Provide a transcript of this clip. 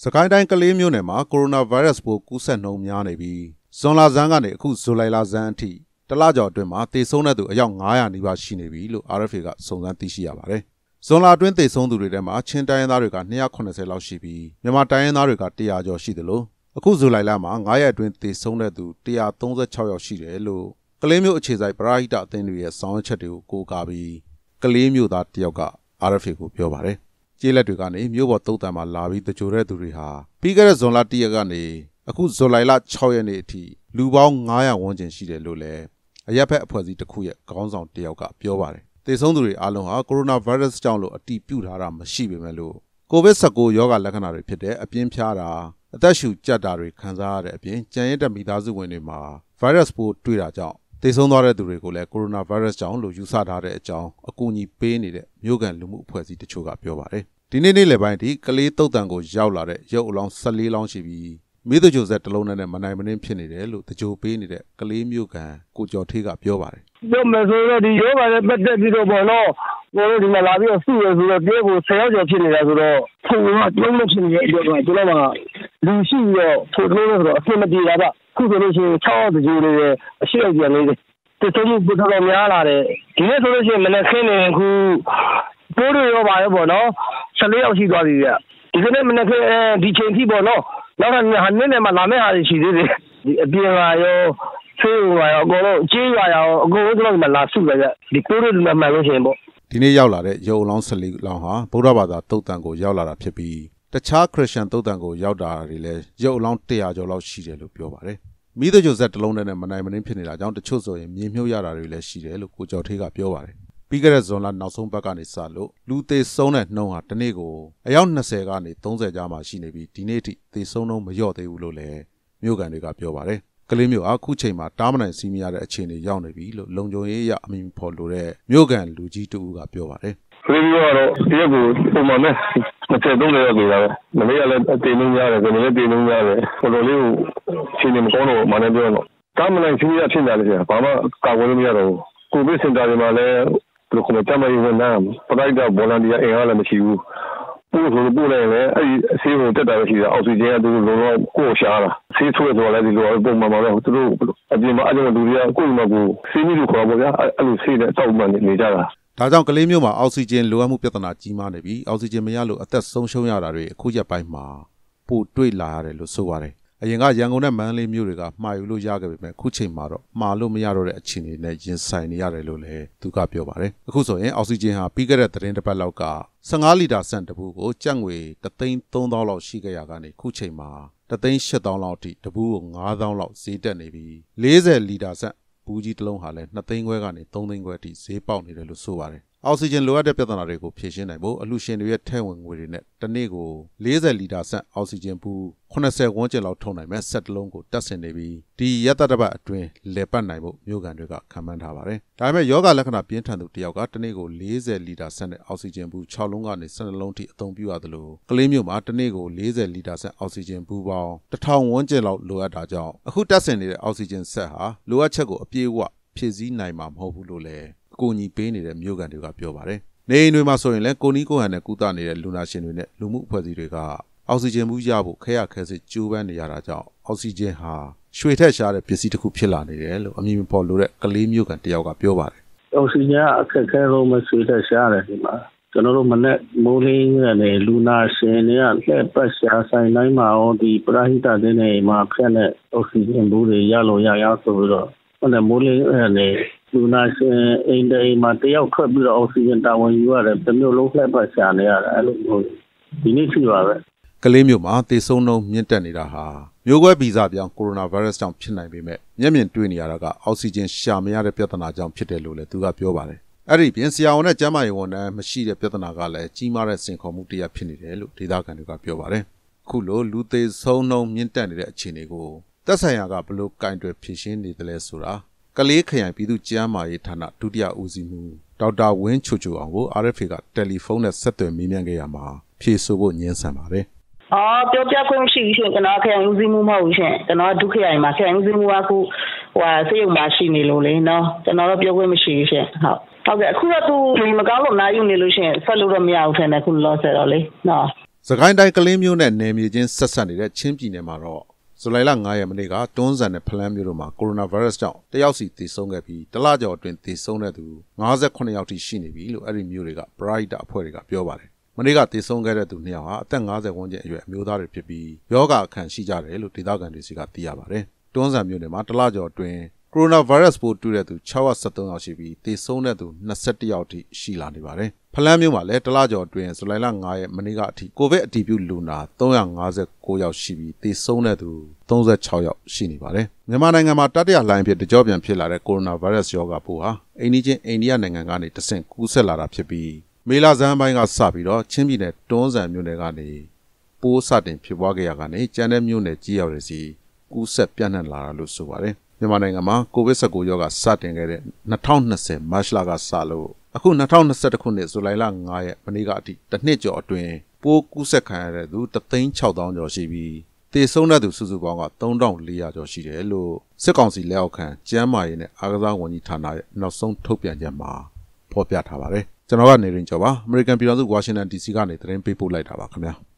။စကိုင်းတိုင်းကလေးမြို့နယ်မှာကိုရိုနာဗိုင်းရပ်စ်ပိုးကူးစက်နှုန်းများနေပြီးဇွန်လဆန်းကနေအခုဇူလိုင်လဆန်းအထိတလကျော်အတွင်းမှာသေဆုံးတဲ့သူအယောက်900နီးပါးရှိနေပြီလို့ RFA ကစုံစမ်းသိရှိရပါတယ်။ဇွန်လအတွင်းသေဆုံးသူတွေထဲမှာချင်းတိုင်းရင်းသားတွေက290လောက်ရှိပြီးမြန်မာတိုင်းရင်းသားတွေက100ကျော်ရှိသလိုအခုဇူလိုင်လမှာ9ရက်အတွင်းသေဆုံးတဲ့သူ136ယောက်ရှိတယ်လို့ကလေးမျိုးအခြေဆိုင်ပရာဟိတအသင်းတွေရဲ့စောင်းချက်တွေကိုကိုးကားပြီးကလေးမျိုးသားတယောက်က RFA ကိုပြောပါတယ်ကျေးလက်တွေကနေမြို့ပေါ်တုံးတန်မှာလာပြီးတကြိုတဲ့သူတွေဟာပြီးခဲ့တဲ့ဇွန်လ1ရက်ကနေအခုဇွန်လ6ရက်နေ့အထိလူပေါင်း900ဝန်းကျင်ရှိတယ်လို့လည်းအရက်ဖက်အဖွဲ့အစည်းတစ်ခုရဲ့ခေါင်းဆောင်တယောက်ကပြောပါတယ်။တေဆုံးသူတွေအားလုံးဟာကိုရိုနာဗိုင်းရပ်စ်ကြောင့်လို့အတီးပြုထားတာမရှိပေမဲ့လို့ကိုဗစ် -19 ရောဂါလက္ခဏာတွေဖြစ်တဲ့အပြင်းပြားတာအသက်ရှူကျပ်တာတွေခံစားရတဲ့အပြင်ကြံရင့်တဲ့မိသားစုဝင်တွေမှာဗိုင်းရပ်စ်ပိုးတွေ့တာကြောင့်သေဆုံးသွားတဲ့သူတွေကိုလည်းကိုရိုနာဗိုင်းရပ်စ်ကြောင့်လို့ယူဆထားတဲ့အကြောင်းအကူအညီပေးနေတဲ့မြို့ကန်လူမှုအဖွဲ့အစည်းတချို့ကပြောပါတယ်။ဒီနေ့နေ့လယ်ပိုင်းထိကလေးတုတ်တန်ကိုရောက်လာတဲ့ရုပ်အလောင်း14လောင်းရှိပြီးမိသူကျိုဆက်တလုံးနဲ့မနိုင်မနှင်းဖြစ်နေတယ်လို့တကြိုပေးနေတဲ့ကလေးမျိုးကန်ကိုကျော်ထေးကပြောပါတယ်။ပြောမယ်ဆိုတော့ဒီရောပါနဲ့ပတ်သက်ပြီးတော့ပေါ့နော်။ကိုတို့ဒီမှာလာပြီးတော့စုရဆိုတော့တဲကို10ရောက်ကျော်ဖြစ်နေတာဆိုတော့ဖုံကတုံးလို့ဖြစ်နေတဲ့အတွက်ကျွန်တော်ကလူရှိပြီးတော့ဖုံလို့ဆိုတော့အဆင်မပြေတာပါ။ခုဆိုလို့ရှိရင်600ကျူတွေရဲ့အရှိအပြန်လေးတွေတစ်ဆုံးမှုတော်တော်များလာတယ်ဒီနေ့ဆိုလို့ရှိရင်မနေ့ခင်းနေခုပိုးတွေရောပါရောပေါ့နော်14ရောက်ရှိသွားပြီဗျဒီကနေ့မနေ့ခင်းဒီချိန်ထိပေါ့နော်နောက်ထပ်ဟာနေ့နဲ့မှလာမယ့်ဟာတွေရှိသေးတယ်ဒီအပြင်ပါရောဆေးရွာရောအကုန်လုံးကြေးရွာရောအကုန်လုံးကျွန်တော်လာစုပဲဗျဒီပိုးတွေမှန်လို့ရှိရင်ပေါ့ဒီနေ့ရောက်လာတဲ့ရုပ်အလောင်း14လောင်းဟာဗုဒ္ဓဘာသာတုတ်တန်ကိုရောက်လာတာဖြစ်ပြီးတခြားခရစ်ယာန်သုတ်တန်ကိုရောက်တာတွေလည်းရုပ်အလောင်း100ကျော်လောက်ရှိတယ်လို့ပြောပါတယ်။မိသကြိုဇက်တစ်လုံးနဲ့မနိုင်မနှင်းဖြစ်နေတာကြောင့်တချို့ဆိုရင်မြေမြုပ်ရတာတွေလည်းရှိတယ်လို့ကိုကျော်ထေးကပြောပါတယ်။ပြီးခဲ့တဲ့ဇွန်လနောက်ဆုံးဘက်ကနေစလို့လူသေဆုံးတဲ့နှုန်းဟာတစ်နေ့ကိုအယောက်20ကနေ30ကြားမှာရှိနေပြီးဒီနေ့ထိသေဆုံးနှုန်းမလျော့သေးဘူးလို့လည်းမြို့ကန်တွေကပြောပါတယ်။ကလေးမျိုးအားခုချိန်မှာတားမနိုင်စီးမရတဲ့အခြေအနေရောက်နေပြီလို့လုံခြုံရေးအရအမိဖော်လိုတဲ့မြို့ကန်လူကြီးတူဦးကပြောပါတယ်ရေဒီယိုကတော့တရက်ကိုပုံမှန်နဲ့20 30ရက်နေတာပဲမနေ့ကလည်းအတင်းလုံးရတယ်ကျွန်တော်လည်းတင်းလုံးရတယ်တော်တော်လေးကိုချိန်နေမကောင်းတော့မှလည်းပြောတော့တာမနိုင်ရှိရဖြစ်ကြလေကြာဘာမှကာဝယ်လို့မရတော့ကိုဗစ်စင်တာတွေမှာလည်းဘယ်လိုမှတမရီဝန်ထမ်းပရိုက်တာဗော်လန်တီယာအင်အားလည်းမရှိဘူးပို့ဆိုလို့ပို့လိုက်လည်းအဲ့ဒီအဆေးကိုတက်တာရှိတာအောက်ဆီဂျင်ကသူတို့လုံးဝကိုယ်ရှားတာဆေးထွက်ဆိုလည်းဒီလိုပုံမှန်ပါပဲသူတို့အပြင်မှာအကြမ်းတူတွေကကိုယ်မှာကိုယ်ဆေးမျိုးခေါ်ပါဗျာအဲ့လိုဆေးနဲ့တောက်မှန်နေကြတာဒါကြောင့်ကလေးမျိုးမှာအောက်ဆီဂျင်လိုအပ်မှုပြဿနာကြီးမားနေပြီးအောက်ဆီဂျင်မရလို့အသက်ဆုံးရှုံးရတာတွေအခုရက်ပိုင်းမှာပိုတွေ့လာရတယ်လို့ဆိုပါတယ်။အရင်ကရန်ကုန်နဲ့မန္တလေးမြို့တွေကမှာယူလို့ရခဲ့ပေမဲ့အခုချိန်မှာတော့မှာလို့မရတော့တဲ့အခြေအနေနဲ့ရင်ဆိုင်နေရတယ်လို့လည်းသူကပြောပါတယ်။အခုဆိုရင်အောက်ဆီဂျင်ဟာပြီးခဲ့တဲ့သတင်းတစ်ပတ်လောက်က15လီတာစံတပူကိုကြက်ငွေ33000လောက်ရှိခဲ့ရကနေအခုချိန်မှာ38000လောက်အထိတပူကို9000လောက်ဈေးတက်နေပြီး40လီတာစံဘူးကြီးတစ်လုံးဟာလည်း2သိန်းခွဲကနေ3သိန်းခွဲအထိဈေးပေါက်နေတယ်လို့ဆိုပါတယ်အောက်ဆီဂျင်လိုအပ်တဲ့ပြဿနာတွေကိုဖြေရှင်းနိုင်ဖို့အလှရှင်တွေရဲ့ထဲဝင်ငွေတွေနဲ့တစ်နေ့ကို40လီတာဆန့်အောက်ဆီဂျင်ဘူး80ဝန်းကျင်လောက်ထုတ်နိုင်မဲ့ဆက်တလုံးကိုတက်ဆင်နေပြီးဒီရတတပတ်အတွင်းလေပတ်နိုင်ဖို့မြို့ကန်တွေကခံမှန်းထားပါတယ်။ဒါပေမဲ့ယောဂလက္ခဏာပြင်းထန်သူတယောက်ကတစ်နေ့ကို40လီတာဆန့်တဲ့အောက်ဆီဂျင်ဘူး6လုံးကနေ12လုံးထိအသုံးပြုရတယ်လို့ကလေးမြို့မှာတစ်နေ့ကို40လီတာဆန့်အောက်ဆီဂျင်ဘူးပေါင်း1000ဝန်းကျင်လောက်လိုအပ်တာကြောင့်အခုတက်ဆင်နေတဲ့အောက်ဆီဂျင်ဆက်ဟာလိုအပ်ချက်ကိုအပြည့်အဝဖြည့်ဆည်းနိုင်မှာမဟုတ်ဘူးလို့လည်းအကူအညီပေးနေတဲ့မြို့ကန်တွေကပြောပါတယ်။နေအိမ်တွေမှာဆိုရင်လည်းကိုနီးကိုဟန်နဲ့ကုသနေတဲ့လူနာရှင်တွေနဲ့လူမှုအဖွဲ့အစည်းတွေကအောက်ဆီဂျင်ဘူးရဖို့ခဲရခဲစစ်ကြိုးပမ်းနေရတာကြောင့်အောက်ဆီဂျင်ဟာရွှေထက်ရှားတဲ့ပစ္စည်းတစ်ခုဖြစ်လာနေတယ်လို့အမည်မဖော်လိုတဲ့ကလေးမျိုးကန်တယောက်ကပြောပါတယ်။အောက်ဆီဂျင်ကအခက်အခဲဆုံးပဲရွှေထက်ရှားတယ်ဒီမှာကျွန်တော်တို့မနဲ့မိုးလင်းကနေလူနာရှင်တွေကလှည့်ပတ်ရှားဆိုင်တိုင်းမှာဟောဒီပရဟိတတဲ့နေမှာဖြတ်တဲ့အောက်ဆီဂျင်ဘူးတွေရလို့ရရဆိုပြီးတော့ဟိုနဲ့မိုးလင်းကနေလူနာရှင်အိမ်တိုင်းမှာတယောက်ထွက်ပြီးတော့အောက်ဆီဂျင်တာဝန်ယူရတယ်တစ်မျိုးလုံးလှည့်ပတ်ရှာနေရတယ်အဲ့လိုမျိုးဒီနေ့ရှိပါပဲကလေးမျိုးမှာသေဆုံးနှုန်းမြင့်တက်နေတာဟာမျိုးကွဲဗီဇပြောင်းကိုရိုနာဗိုင်းရပ်စ်ကြောင့်ဖြစ်နိုင်ပေမဲ့မျက်မြင်တွေ့နေရတာကအောက်ဆီဂျင်ရှာမရတဲ့ပြဿနာကြောင့်ဖြစ်တယ်လို့လည်းသူကပြောပါတယ်အဲ့ဒီပြင်ဆရာဝန်နဲ့ကျန်းမာရေးဝန်ထမ်းမရှိတဲ့ပြဿနာကလည်းကြီးမားတဲ့စင်ခေါ်မှုတစ်ရပ်ဖြစ်နေတယ်လို့ဒေသခံတွေကပြောပါတယ်ခုလိုလူသေးဆုံးနှုန်းမြင့်တက်နေတဲ့အခြေအနေကိုသက်ဆိုင်ရာကဘလို့ကင်တွယ်ဖြေရှင်းနေတယ်လဲဆိုတာကလေးခရိုင်ပြည်သူ့ကျန်းမာရေးဌာနဒုတိယဦးစီးမှူးဒေါက်တာဝင်းချိုချိုအောင်ကို RFA ကတယ်လီဖုန်းနဲ့ဆက်သွယ်မေးမြန်းခဲ့ရမှာဖြေဆိုဖို့ညှင်းဆန်ပါတယ်။အော်ပြောပြခွင့်ရှိရှင်ကျွန်တော်ခရိုင်ဦးစီးမှူးမဟုတ်ရှင်ကျွန်တော်ဒုခရိုင်မှာခရိုင်ဦးစီးမှူးကခုဟိုဟာစေယုံမှာရှိနေလို့လေနော်ကျွန်တော်တော့ပြောခွင့်မရှိရှင်ဟုတ်ဟုတ်ကဲ့အခုတော့သူမကောင်းလို့နားယူနေလို့ရှင်ဆက်လို့တော့မရဘူးထင်တယ်ခုလောဆယ်တော့လေနော်စကိုင်းတိုင်းကလေးမျိုးနဲ့နယ်မြေချင်းဆက်ဆက်နေတဲ့ချင်းပြည်နယ်မှာတော့ဇူလိုင်လ9ရက်မနေ့ကတွန်းဆန်တဲ့ဖလန်းမြို့တို့မှာကိုရိုနာဗိုင်းရပ်စ်ကြောင့်တယောက်စီသေဆုံးခဲ့ပြီးတလကျော်အတွင်းသေဆုံးတဲ့သူ58ယောက်ထိရှိနေပြီလို့အဲ့ဒီမြို့တွေကပရိုက်တာအဖွဲ့တွေကပြောပါတယ်။မနေ့ကသေဆုံးခဲ့တဲ့သူနှစ်ယောက်ဟာအသက်50ဝန်းကျင်အရွယ်အမျိုးသားတွေဖြစ်ပြီးယောဂအခံရှိကြတယ်လို့ဒေသခံတွေကသိရပါတယ်။တွန်းဆန်မြို့နယ်မှာတလကျော်အတွင်းကိုရိုနာဗိုင်းရပ်စ်ပိုးတွေ့တဲ့သူ673ယောက်ရှိပြီးသေဆုံးတဲ့သူ21ယောက်ထိရှိလာနေပါတယ်။ဖလန်းမြို့မှာလည်းတလကျော်အတွင်းဇူလိုင်လ9ရက်မနေ့ကအထိကိုဗစ်အတည်ပြုလူနာ359ယောက်ရှိပြီးသေဆုံးတဲ့သူ36ယောက်ရှိနေပါတယ်။မြန်မာနိုင်ငံမှာတတိယလှိုင်းဖြစ်တကြောပြန်ဖြစ်လာတဲ့ကိုရိုနာဗိုင်းရပ်စ်ရောဂါပိုးဟာအိန္ဒိချင်းအိန္ဒိယနိုင်ငံကနေတဆင့်ကူးစက်လာတာဖြစ်ပြီးမေလဆန်းပိုင်းကစပြီးတော့ချင်းပြည်နယ်တွန်းဆန်မြို့နယ်ကနေပိုးစတင်ဖြစ်ပွားခဲ့ရကနေကျန်တဲ့မြို့နယ်ကြီးရောက်တဲ့စီကူးစက်ပြန့်နှံ့လာတာလို့ဆိုပါတယ်။မြန်မာနိုင်ငံမှာကိုဗစ် -19 ရောဂါစတင်ခဲ့တဲ့2020မတ်လကစလို့အခု2021ခုနှစ်ဇူလိုင်လ9ရက်မနေ့ကအထိတစ်နှစ်ကျော်အတွင်းပိုးကူးစက်ခံရတဲ့သူ36000ကျော်ရှိပြီးတေဆုံးတဲ့သူစုစုပေါင်းက3400ကျော်ရှိတယ်လို့စစ်ကောင်စီလက်အောက်ခံကျန်းမာရေးနဲ့အားကစားဝန်ကြီးဌာနရဲ့နောက်ဆုံးထုတ်ပြန်ချက်မှာဖော်ပြထားပါတယ်ကျွန်တော်ကနေရင်ကျော်ပါအမေရိကန်ပြည်ထောင်စုဝါရှင်တန် DC ကနေသတင်းပေးပို့လိုက်တာပါခင်ဗျာ။